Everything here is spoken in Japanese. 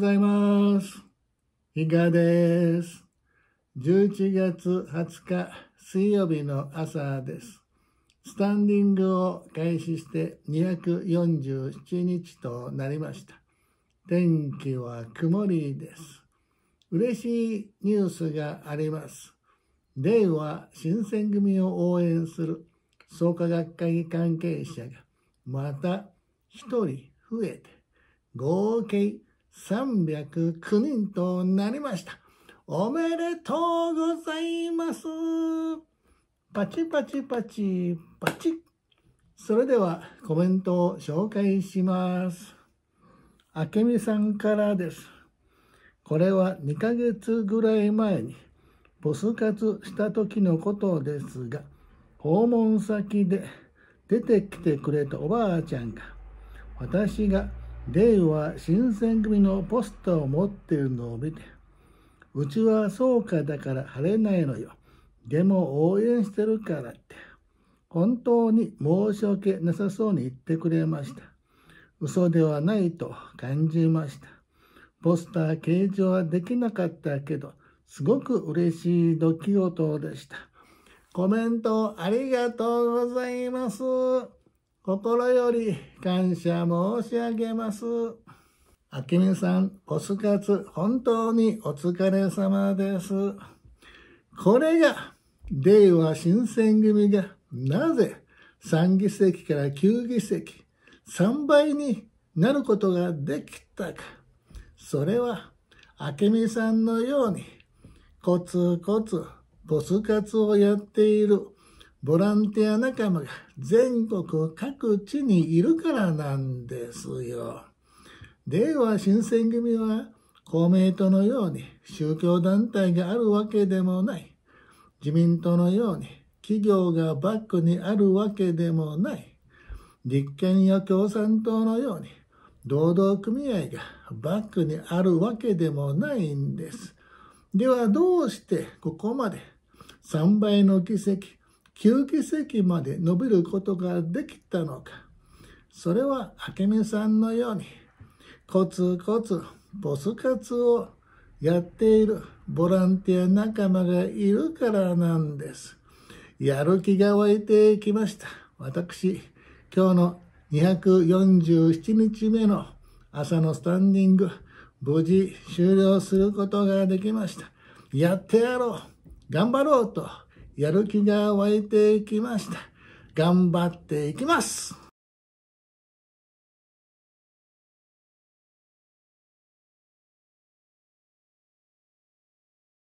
ございます。比がです。11月20日水曜日の朝です。スタンディングを開始して247日となりました。天気は曇りです。嬉しいニュースがあります。令和新選組を応援する創価学会関係者がまた1人増えて合計309人となりました。おめでとうございます。パチパチパチパチ。それではコメントを紹介します。あけみさんからです。これは2ヶ月ぐらい前にボス活した時のことですが、訪問先で出てきてくれたおばあちゃんが、私がデイは新選組のポスターを持っているのを見て、うちはそうかだから晴れないのよ。でも応援してるからって。本当に申し訳なさそうに言ってくれました。嘘ではないと感じました。ポスター掲示はできなかったけど、すごく嬉しい出来事でした。コメントありがとうございます。心より感謝申し上げます。あきみさん、ポス活、本当にお疲れ様です。これが、令和新選組が、なぜ、3議席から9議席、3倍になることができたか。それは、あきみさんのように、コツコツ、ポス活をやっているボランティア仲間が全国各地にいるからなんですよ。令和新選組は公明党のように宗教団体があるわけでもない。自民党のように企業がバックにあるわけでもない。立憲や共産党のように労働組合がバックにあるわけでもないんです。ではどうしてここまで3倍の議席、9期席まで伸びることができたのか。それは明美さんのように、コツコツボス活をやっているボランティア仲間がいるからなんです。やる気が湧いてきました。私、今日の247日目の朝のスタンディング、無事終了することができました。やってやろう頑張ろうとやる気が湧いてきました。頑張っていきます